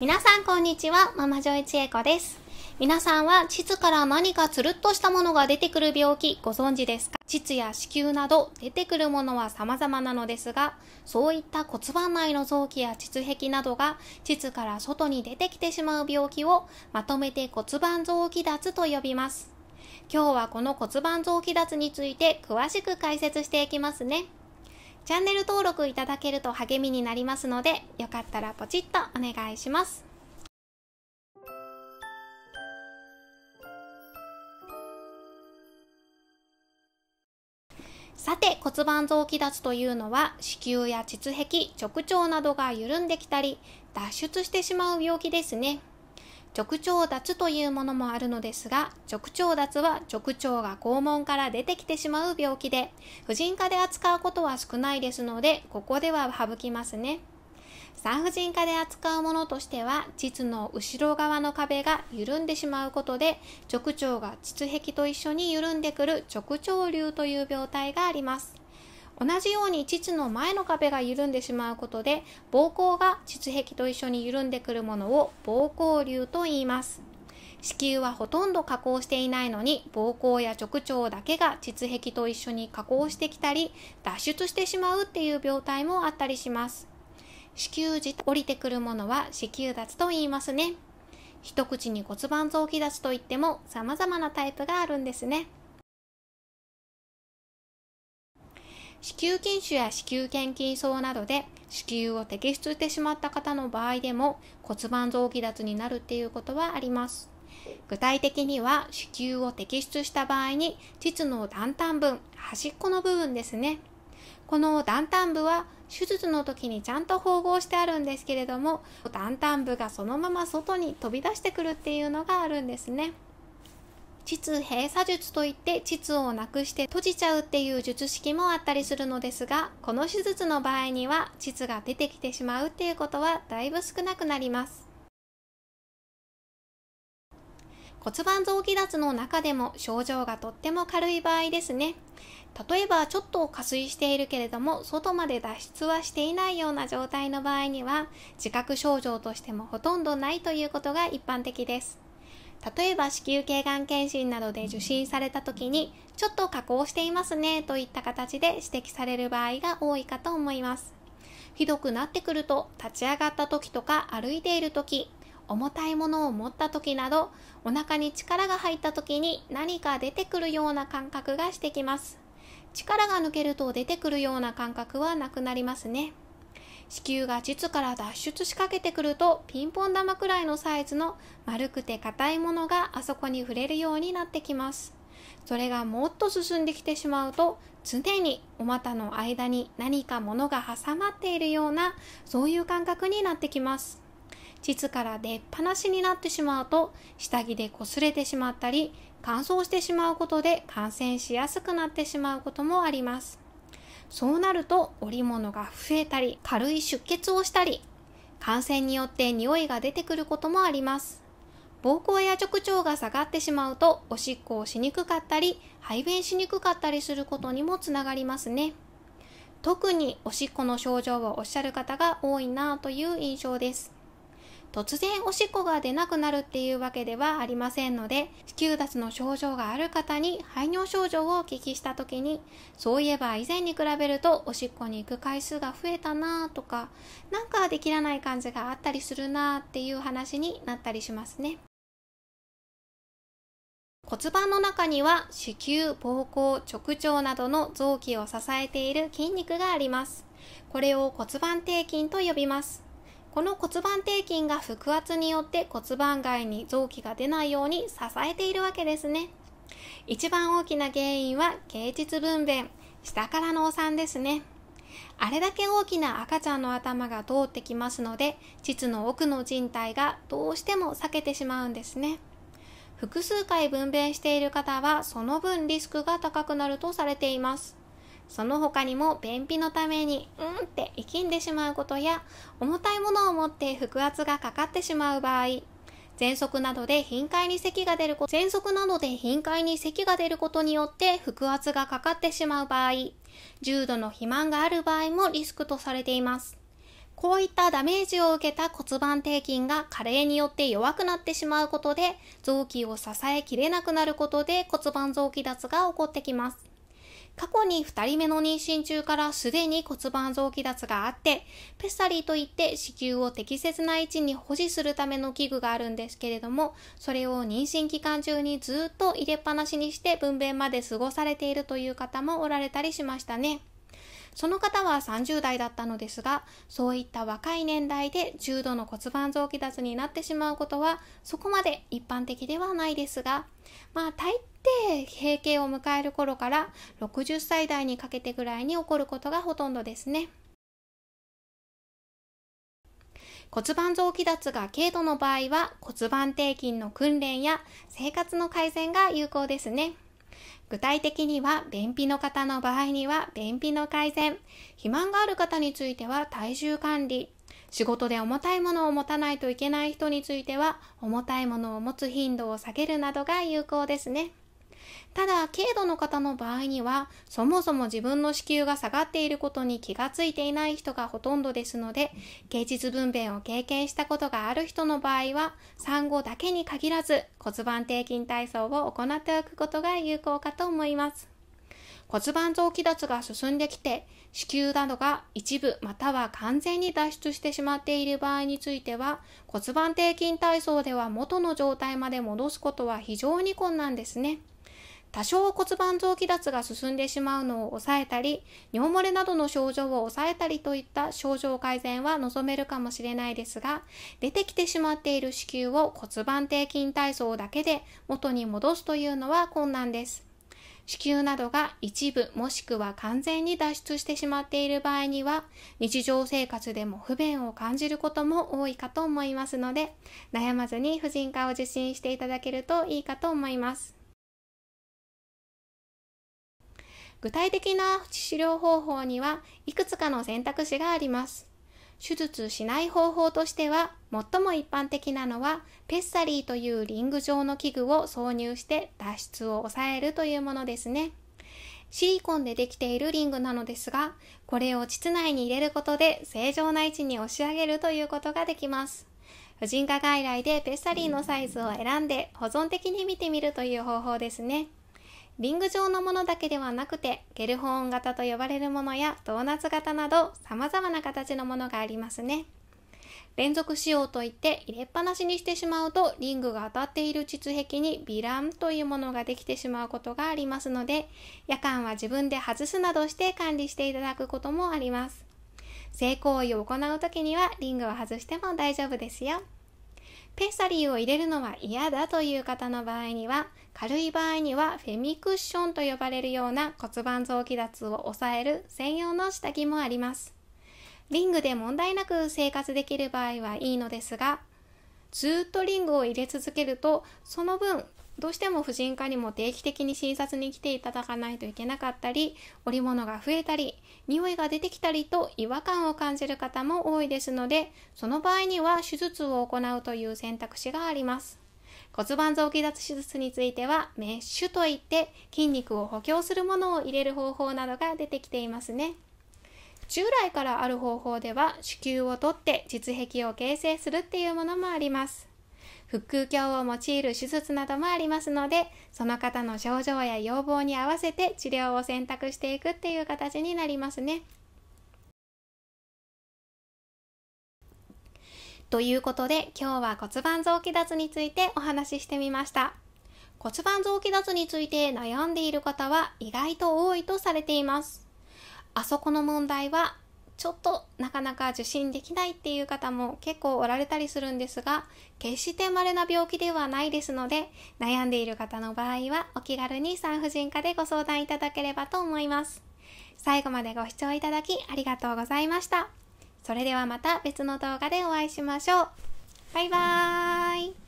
皆さんこんにちは、ママジョイチエコです。皆さんは膣から何かつるっとしたものが出てくる病気ご存知ですか膣や子宮など出てくるものは様々なのですが、そういった骨盤内の臓器や膣壁などが膣から外に出てきてしまう病気をまとめて骨盤臓器脱と呼びます。今日はこの骨盤臓器脱について詳しく解説していきますね。チャンネル登録いただけると励みになりますので、よかったらポチッとお願いします。さて骨盤臓器脱というのは子宮や膣壁直腸などが緩んできたり脱出してしまう病気ですね直腸脱というものもあるのですが、直腸脱は直腸が肛門から出てきてしまう病気で、婦人科で扱うことは少ないですので、ここでは省きますね。産婦人科で扱うものとしては、膣の後ろ側の壁が緩んでしまうことで、直腸が膣壁と一緒に緩んでくる直腸瘤という病態があります。同じように膣の前の壁が緩んでしまうことで膀胱が膣壁と一緒に緩んでくるものを膀胱流と言います子宮はほとんど加工していないのに膀胱や直腸だけが膣壁と一緒に加工してきたり脱出してしまうっていう病態もあったりします子宮時降りてくるものは子宮脱と言いますね一口に骨盤臓器脱といっても様々なタイプがあるんですね子宮筋腫や子宮腱筋層などで子宮を摘出してしまった方の場合でも骨盤臓器脱になるっていうことはあります。具体的には子宮を摘出した場合に膣の断端分、端っこの部分ですね。この断端部は手術の時にちゃんと縫合してあるんですけれども、断端部がそのまま外に飛び出してくるっていうのがあるんですね。膣閉鎖術といって膣をなくして閉じちゃうっていう術式もあったりするのですが、この手術の場合には膣が出てきてしまうっていうことはだいぶ少なくなります。骨盤臓器脱の中でも症状がとっても軽い場合ですね。例えばちょっと下垂しているけれども外まで脱出はしていないような状態の場合には自覚症状としてもほとんどないということが一般的です。例えば子宮頸がん検診などで受診された時にちょっと加工していますねといった形で指摘される場合が多いかと思いますひどくなってくると立ち上がった時とか歩いている時重たいものを持った時などお腹に力が入った時に何か出てくるような感覚がしてきます力が抜けると出てくるような感覚はなくなりますね子宮が膣から脱出しかけてくるとピンポン玉くらいのサイズの丸くて硬いものがあそこに触れるようになってきます。それがもっと進んできてしまうと常にお股の間に何か物が挟まっているようなそういう感覚になってきます。膣から出っ放しになってしまうと下着で擦れてしまったり乾燥してしまうことで感染しやすくなってしまうこともあります。そうなると織物が増えたり軽い出血をしたり感染によって匂いが出てくることもあります膀胱や直腸が下がってしまうとおしっこをしにくかったり排便しにくかったりすることにもつながりますね特におしっこの症状をおっしゃる方が多いなという印象です突然おしっこが出なくなるっていうわけではありませんので子宮脱の症状がある方に排尿症状をお聞きした時にそういえば以前に比べるとおしっこに行く回数が増えたなとかなんかできらない感じがあったりするなっていう話になったりしますね。骨盤の中には子宮、膀胱、直腸などの臓器を支えている筋肉があります。これを骨盤底筋と呼びます。この骨盤底筋が腹圧によって骨盤外に臓器が出ないように支えているわけですね。一番大きな原因は芸術分娩、下からのお産ですね。あれだけ大きな赤ちゃんの頭が通ってきますので、膣の奥の人体がどうしても避けてしまうんですね。複数回分娩している方はその分リスクが高くなるとされています。その他にも便秘のためにうんって生きんでしまうことや重たいものを持って腹圧がかかってしまう場合喘息などで頻回に咳が出ること喘息などで頻回に咳が出ることによって腹圧がかかってしまう場合重度の肥満がある場合もリスクとされていますこういったダメージを受けた骨盤底筋が加齢によって弱くなってしまうことで臓器を支えきれなくなることで骨盤臓器脱が起こってきます過去に2人目の妊娠中からすでに骨盤臓器脱があって、ペッサリーといって子宮を適切な位置に保持するための器具があるんですけれども、それを妊娠期間中にずっと入れっぱなしにして分娩まで過ごされているという方もおられたりしましたね。その方は30代だったのですが、そういった若い年代で重度の骨盤臓器脱になってしまうことは、そこまで一般的ではないですが、まあ大抵閉経を迎える頃から60歳代にかけてぐらいに起こることがほとんどですね。骨盤臓器脱が軽度の場合は骨盤底筋の訓練や生活の改善が有効ですね。具体的には便秘の方の場合には便秘の改善肥満がある方については体重管理仕事で重たいものを持たないといけない人については重たいものを持つ頻度を下げるなどが有効ですね。ただ、軽度の方の場合には、そもそも自分の子宮が下がっていることに気がついていない人がほとんどですので、芸術分娩を経験したことがある人の場合は、産後だけに限らず骨盤底筋体操を行っておくことが有効かと思います。骨盤臓器脱が進んできて、子宮などが一部または完全に脱出してしまっている場合については、骨盤底筋体操では元の状態まで戻すことは非常に困難ですね。多少骨盤臓器脱が進んでしまうのを抑えたり尿漏れなどの症状を抑えたりといった症状改善は望めるかもしれないですが出てきてしまっている子宮を骨盤底筋体操だけで元に戻すというのは困難です。子宮などが一部もしくは完全に脱出してしまっている場合には日常生活でも不便を感じることも多いかと思いますので悩まずに婦人科を受診していただけるといいかと思います。具体的な治療方法にはいくつかの選択肢があります。手術しない方法としては最も一般的なのはペッサリーというリング状の器具を挿入して脱出を抑えるというものですね。シリコンでできているリングなのですが、これを膣内に入れることで正常な位置に押し上げるということができます。婦人科外来でペッサリーのサイズを選んで保存的に見てみるという方法ですね。リング状のものだけではなくて、ゲルホーン型と呼ばれるものやドーナツ型など様々な形のものがありますね。連続使用といって入れっぱなしにしてしまうとリングが当たっている膣壁にビランというものができてしまうことがありますので夜間は自分で外すなどして管理していただくこともあります性行為を行う時にはリングを外しても大丈夫ですよペッサリーを入れるのは嫌だという方の場合には軽い場合にはフェミクッションと呼ばれるような骨盤臓器脱を抑える専用の下着もあります。リングで問題なく生活できる場合はいいのですが、ずっとリングを入れ続けると、その分、どうしても婦人科にも定期的に診察に来ていただかないといけなかったり、織物が増えたり、匂いが出てきたりと違和感を感じる方も多いですので、その場合には手術を行うという選択肢があります。骨盤臓器脱手術についてはメッシュといって筋肉を補強するものを入れる方法などが出てきていますね従来からある方法では子宮を取って実壁を形成するっていうものもあります腹腔鏡を用いる手術などもありますのでその方の症状や要望に合わせて治療を選択していくっていう形になりますねということで今日は骨盤臓器脱についてお話ししてみました骨盤臓器脱について悩んでいる方は意外と多いとされていますあそこの問題はちょっとなかなか受診できないっていう方も結構おられたりするんですが決して稀な病気ではないですので悩んでいる方の場合はお気軽に産婦人科でご相談いただければと思います最後までご視聴いただきありがとうございましたそれではまた別の動画でお会いしましょう。バイバーイ。